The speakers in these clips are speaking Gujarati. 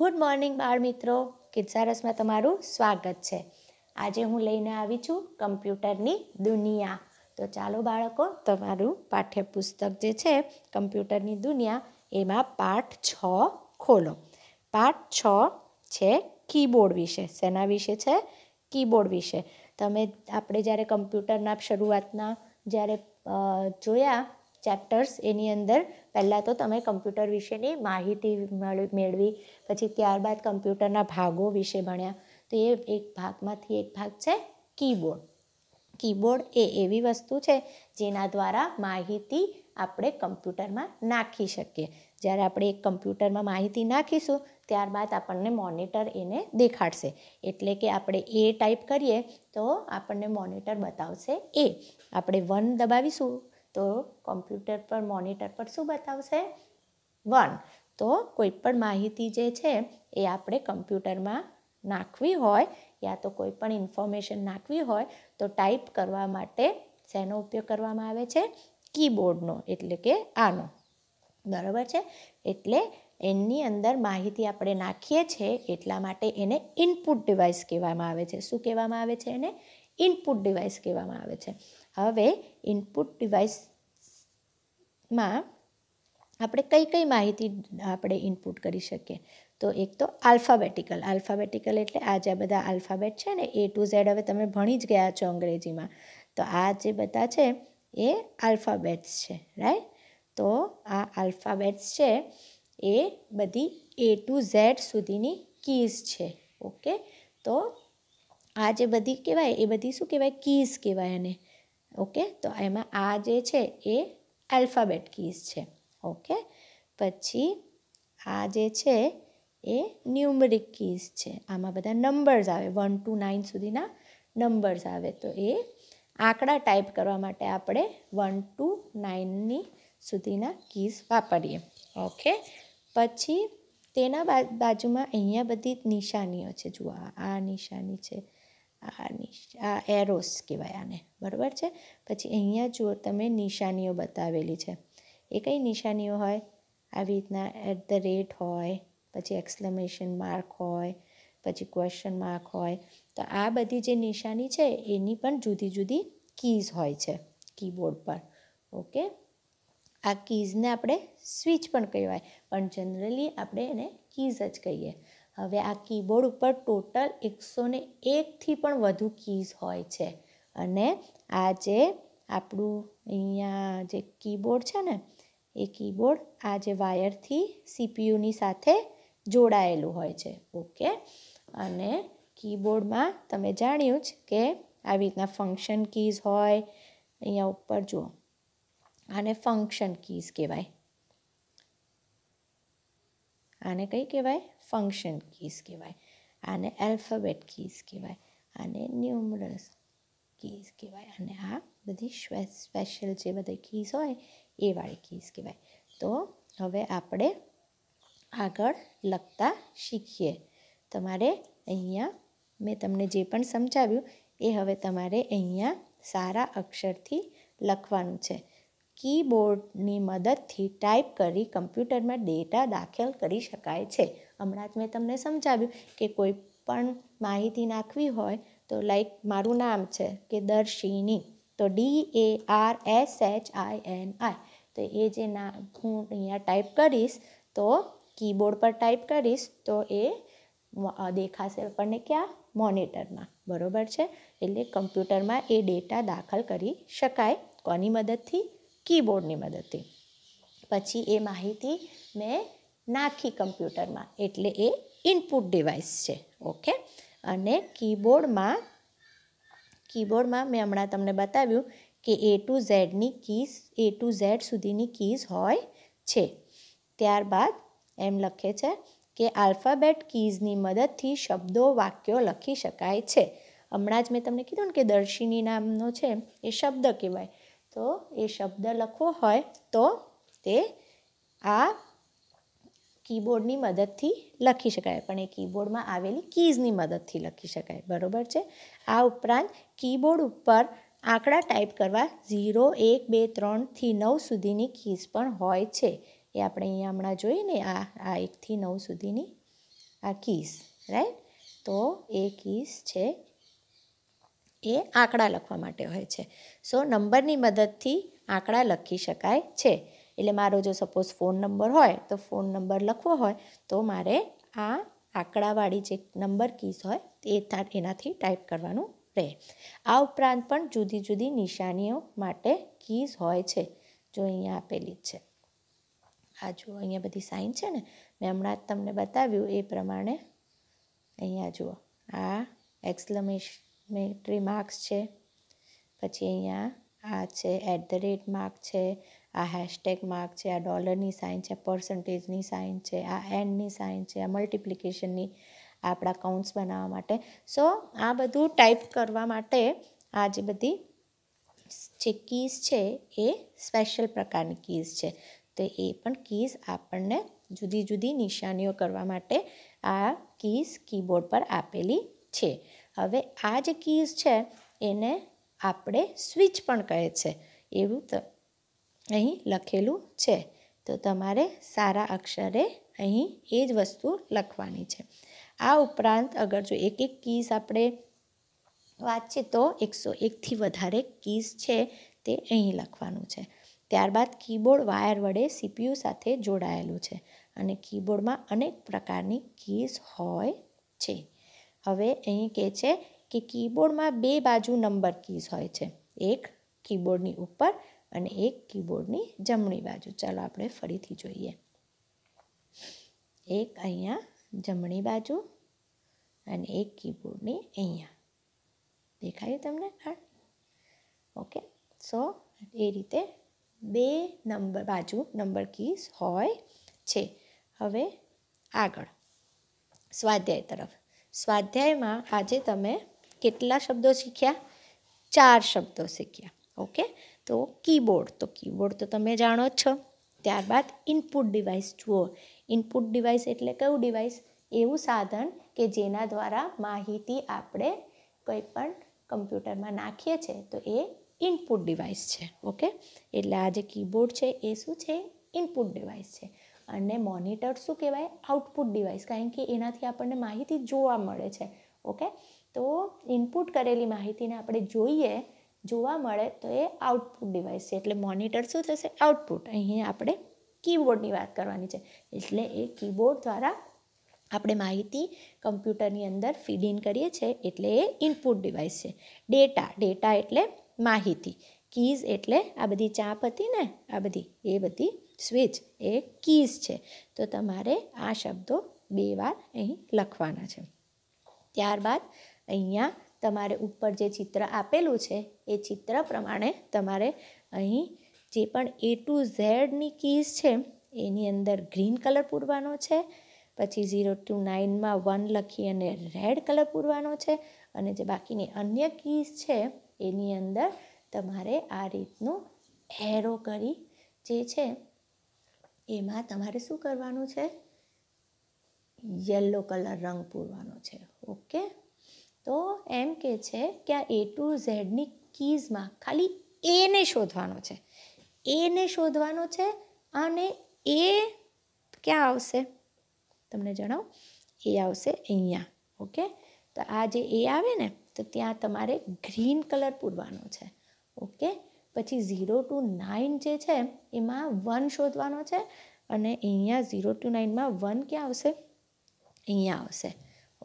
ગુડ મોર્નિંગ બાળ મિત્રો કિડસારસમાં તમારું સ્વાગત છે આજે હું લઈને આવી છું કમ્પ્યુટરની દુનિયા તો ચાલો બાળકો તમારું પાઠ્યપુસ્તક જે છે કમ્પ્યુટરની દુનિયા એમાં પાઠ છ ખોલો પાઠ છ છે કીબોર્ડ વિશે શેના વિશે છે કીબોર્ડ વિશે તમે આપણે જ્યારે કમ્પ્યુટરના શરૂઆતના જ્યારે જોયા ચેપ્ટર્સ એની અંદર પહેલાં તો તમે કમ્પ્યુટર વિશેની માહિતી મેળવી પછી ત્યારબાદ કમ્પ્યુટરના ભાગો વિશે ભણ્યા તો એ એક ભાગમાંથી એક ભાગ છે કીબોર્ડ કીબોર્ડ એ એવી વસ્તુ છે જેના દ્વારા માહિતી આપણે કમ્પ્યુટરમાં નાખી શકીએ જ્યારે આપણે એક કમ્પ્યુટરમાં માહિતી નાખીશું ત્યારબાદ આપણને મોનિટર એને દેખાડશે એટલે કે આપણે એ ટાઈપ કરીએ તો આપણને મોનિટર બતાવશે એ આપણે વન દબાવીશું તો કોમ્પ્યુટર પર મોનિટર પર શું બતાવશે વન તો કોઈ પણ માહિતી જે છે એ આપણે કમ્પ્યુટરમાં નાખવી હોય યા તો કોઈ પણ ઇન્ફોર્મેશન નાખવી હોય તો ટાઈપ કરવા માટે શેનો ઉપયોગ કરવામાં આવે છે કીબોર્ડનો એટલે કે આનો બરાબર છે એટલે એની અંદર માહિતી આપણે નાખીએ છીએ એટલા માટે એને ઇનપુટ ડિવાઇસ કહેવામાં આવે છે શું કહેવામાં આવે છે એને ઇનપુટ ડિવાઇસ કહેવામાં આવે છે હવે ઇનપુટ ડિવાઇસમાં આપણે કઈ કઈ માહિતી આપણે ઇનપુટ કરી શકીએ તો એક તો આલ્ફાબેટિકલ આલ્ફાબેટિકલ એટલે આ જે બધા આલ્ફાબેટ છે ને એ ટુ ઝેડ હવે તમે ભણી જ ગયા છો અંગ્રેજીમાં તો આ જે બધા છે એ આલ્ફાબેટ્સ છે રાઈટ તો આ આલ્ફાબેટ્સ છે એ બધી એ ટુ ઝેડ સુધીની કીઝ છે ઓકે તો આ જે બધી કહેવાય એ બધી શું કહેવાય કીઝ કહેવાય એને ઓકે તો એમાં આ જે છે એ એલ્ફાબેટ કીઝ છે ઓકે પછી આ જે છે એ ન્યુમરિક કીઝ છે આમાં બધા નંબર્સ આવે વન ટુ નાઇન સુધીના નંબર્સ આવે તો એ આંકડા ટાઈપ કરવા માટે આપણે વન ટુ નાઇનની સુધીના કીઝ વાપરીએ ઓકે પછી તેના બાજુમાં અહીંયા બધી નિશાનીઓ છે જુઓ આ નિશાની છે આ આ એરોસ કહેવાય આને બરાબર છે પછી અહીંયા જુઓ તમે નિશાનીઓ બતાવેલી છે એ કઈ નિશાનીઓ હોય આવી રીતના એટ ધ રેટ હોય પછી એક્સક્લેમેશન માર્ક હોય પછી ક્વેશ્ચન માર્ક હોય તો આ બધી જે નિશાની છે એની પણ જુદી જુદી કીઝ હોય છે કીબોર્ડ પર ઓકે આ કીઝને આપણે સ્વિચ પણ કહેવાય પણ જનરલી આપણે એને કીઝ જ કહીએ હવે આ કીબોર્ડ ઉપર ટોટલ એકસો ને એકથી પણ વધુ કીઝ હોય છે અને આ જે આપણું અહીંયા જે કીબોર્ડ છે ને એ કીબોર્ડ આ જે વાયરથી સીપીયુની સાથે જોડાયેલું હોય છે ઓકે અને કીબોર્ડમાં તમે જાણ્યું જ કે આવી રીતના ફંક્શન કીઝ હોય અહીંયા ઉપર જુઓ આને ફંક્શન કીઝ કહેવાય આને કઈ કહેવાય ફંક્શન કીઝ કહેવાય આને એલ્ફાબેટ કીઝ કહેવાય આને ન્યુમરસ કીઝ કહેવાય અને આ બધી સ્પેશિયલ જે બધી કીઝ હોય એ વાળી કીઝ કહેવાય તો હવે આપણે આગળ લખતા શીખીએ તમારે અહીંયા મેં તમને જે પણ સમજાવ્યું એ હવે તમારે અહીંયા સારા અક્ષરથી લખવાનું છે કીબોર્ડની મદદથી ટાઈપ કરી કમ્પ્યુટરમાં ડેટા દાખલ કરી શકાય છે હમણાં જ મેં તમને સમજાવ્યું કે કોઈ પણ માહિતી નાખવી હોય તો લાઈક મારું નામ છે કે દર્શિની તો D A R S H I N I તો એ જે ના હું અહીંયા ટાઈપ કરીશ તો કીબોર્ડ પર ટાઈપ કરીશ તો એ દેખાશે આપણને ક્યાં મોનિટરમાં બરાબર છે એટલે કમ્પ્યુટરમાં એ ડેટા દાખલ કરી શકાય કોની મદદથી કીબોર્ડની મદદથી પછી એ માહિતી મેં નાખી કમ્પ્યુટરમાં એટલે એ ઇનપુટ ડિવાઇસ છે ઓકે અને કીબોર્ડમાં કીબોર્ડમાં મેં હમણાં તમને બતાવ્યું કે એ ટુ ઝેડની કીઝ એ ટુ ઝેડ સુધીની કીઝ હોય છે ત્યારબાદ એમ લખે છે કે આલ્ફાબેટ કીઝની મદદથી શબ્દો વાક્યો લખી શકાય છે હમણાં જ મેં તમને કીધું ને કે દર્શિની નામનો છે એ શબ્દ કહેવાય તો એ શબ્દ લખવો હોય તો તે આ કીબોર્ડની મદદથી લખી શકાય પણ એ કીબોર્ડમાં આવેલી કીઝની મદદથી લખી શકાય બરાબર છે આ ઉપરાંત કીબોર્ડ ઉપર આંકડા ટાઈપ કરવા ઝીરો એક બે ત્રણથી નવ સુધીની કીઝ પણ હોય છે એ આપણે અહીંયા હમણાં જોઈએ ને આ આ એકથી નવ સુધીની આ કીઝ રાઈટ તો એ કીઝ છે એ આંકડા લખવા માટે હોય છે સો નંબરની મદદથી આંકડા લખી શકાય છે એટલે મારો જો સપોઝ ફોન નંબર હોય તો ફોન નંબર લખવો હોય તો મારે આ આંકડાવાળી જે નંબર કીસ હોય એ એનાથી ટાઈપ કરવાનું રહે આ ઉપરાંત પણ જુદી જુદી નિશાનીઓ માટે કીઝ હોય છે જો અહીંયા આપેલી છે આ જુઓ અહીંયા બધી સાઇન છે ને મેં હમણાં જ તમને બતાવ્યું એ પ્રમાણે અહીંયા જુઓ આ એક્સલમેશ મિલિટરી માર્ક્સ છે પછી અહીંયા આ છે એટ ધ રેટ માર્ક છે આ હેશટેગ માર્ક છે આ ડોલરની સાઇન છે પર્સન્ટેજની સાઇન છે આ એન્ડની સાઇન છે આ મલ્ટિપ્લિકેશનની આપણા કાઉન્ટ્સ બનાવવા માટે સો આ બધું ટાઈપ કરવા માટે આ જે બધી જે કીઝ છે એ સ્પેશિયલ પ્રકારની કીઝ છે તો એ પણ કીઝ આપણને જુદી જુદી નિશાનીઓ કરવા માટે આ કીઝ કીબોર્ડ પર આપેલી છે હવે આ જે કીઝ છે એને આપણે સ્વિચ પણ કહે છે એવું અહીં લખેલું છે તો તમારે સારા અક્ષરે અહીં એ જ વસ્તુ લખવાની છે આ ઉપરાંત અગર જો એક એક કીઝ આપણે વાંચીએ તો એકસો એકથી વધારે કીઝ છે તે અહીં લખવાનું છે ત્યારબાદ કીબોર્ડ વાયર વડે સીપીયુ સાથે જોડાયેલું છે અને કીબોર્ડમાં અનેક પ્રકારની કીઝ હોય છે હવે અહીં કહે છે કે કીબોર્ડમાં બે બાજુ નંબર કીઝ હોય છે એક કીબોર્ડની ઉપર અને એક કીબોર્ડની જમણી બાજુ ચાલો આપણે ફરીથી જોઈએ એક અહીંયા જમણી બાજુ અને એક કીબોર્ડની અહીંયા દેખાયું તમને આ ઓકે સો એ રીતે બે નંબર બાજુ નંબર કીઝ હોય છે હવે આગળ સ્વાધ્યાય તરફ સ્વાધ્યાયમાં આજે તમે કેટલા શબ્દો શીખ્યા ચાર શબ્દો શીખ્યા ઓકે તો કીબોર્ડ તો કીબોર્ડ તો તમે જાણો જ છો ત્યારબાદ ઇનપુટ ડિવાઇસ જુઓ ઇનપુટ ડિવાઇસ એટલે કયું ડિવાઇસ એવું સાધન કે જેના દ્વારા માહિતી આપણે કંઈ પણ કમ્પ્યુટરમાં નાખીએ છીએ તો એ ઇનપુટ ડિવાઇસ છે ઓકે એટલે આ જે કીબોર્ડ છે એ શું છે ઇનપુટ ડિવાઇસ છે અને મોનિટર શું કહેવાય આઉટપુટ ડિવાઇસ કારણ કે એનાથી આપણને માહિતી જોવા મળે છે ઓકે તો ઇનપુટ કરેલી માહિતીને આપણે જોઈએ જોવા મળે તો એ આઉટપુટ ડિવાઇસ છે એટલે મોનિટર શું થશે આઉટપુટ અહીં આપણે કીબોર્ડની વાત કરવાની છે એટલે એ કીબોર્ડ દ્વારા આપણે માહિતી કમ્પ્યુટરની અંદર ફીડ ઇન કરીએ છીએ એટલે એ ઇનપુટ ડિવાઇસ છે ડેટા ડેટા એટલે માહિતી કીઝ એટલે આ બધી ચા હતી ને આ બધી એ બધી સ્વિચ એ કીઝ છે તો તમારે આ શબ્દો બે વાર અહીં લખવાના છે ત્યારબાદ અહીંયા તમારે ઉપર જે ચિત્ર આપેલું છે એ ચિત્ર પ્રમાણે તમારે અહીં જે પણ એ ટુ ઝેડની કીઝ છે એની અંદર ગ્રીન કલર પૂરવાનો છે પછી ઝીરો ટુ નાઇનમાં વન લખી અને રેડ કલર પૂરવાનો છે અને જે બાકીની અન્ય કીઝ છે એની અંદર તમારે આ રીતનું એરો કરી જે છે એમાં તમારે શું કરવાનું છે યલો કલર રંગ પૂરવાનો છે ઓકે તો એમ કે છે કે આ એ ટુ ઝેડની કીઝમાં ખાલી એને શોધવાનો છે એને શોધવાનો છે અને એ ક્યાં આવશે તમને જણાવું એ આવશે અહીંયા ઓકે તો આ જે એ આવે ને તો ત્યાં તમારે ગ્રીન કલર પૂરવાનો છે ઓકે પછી ઝીરો ટુ નાઇન જે છે એમાં વન શોધવાનો છે અને અહીંયા ઝીરો ટુ નાઇનમાં વન ક્યાં આવશે અહીંયા આવશે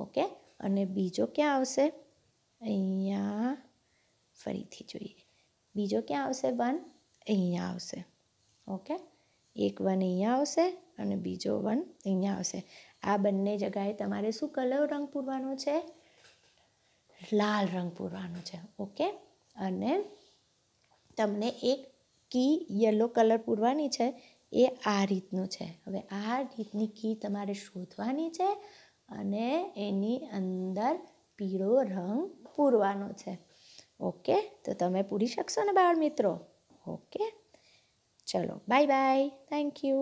ઓકે અને બીજો ક્યાં આવશે અહીંયા ફરીથી જોઈએ બીજો ક્યાં આવશે વન અહીંયા આવશે ઓકે એક વન અહીંયા આવશે અને બીજો વન અહીંયા આવશે આ બંને જગાએ તમારે શું કલર રંગ પૂરવાનો છે લાલ રંગ પૂરવાનો છે ઓકે અને તમને એક કી યલો કલર પૂરવાની છે એ આ રીતનું છે હવે આ રીતની કી તમારે શોધવાની છે અને એની અંદર પીળો રંગ પૂરવાનો છે ઓકે તો તમે પૂરી શકશો ને બાળ મિત્રો ઓકે ચલો બાય બાય થેન્ક યુ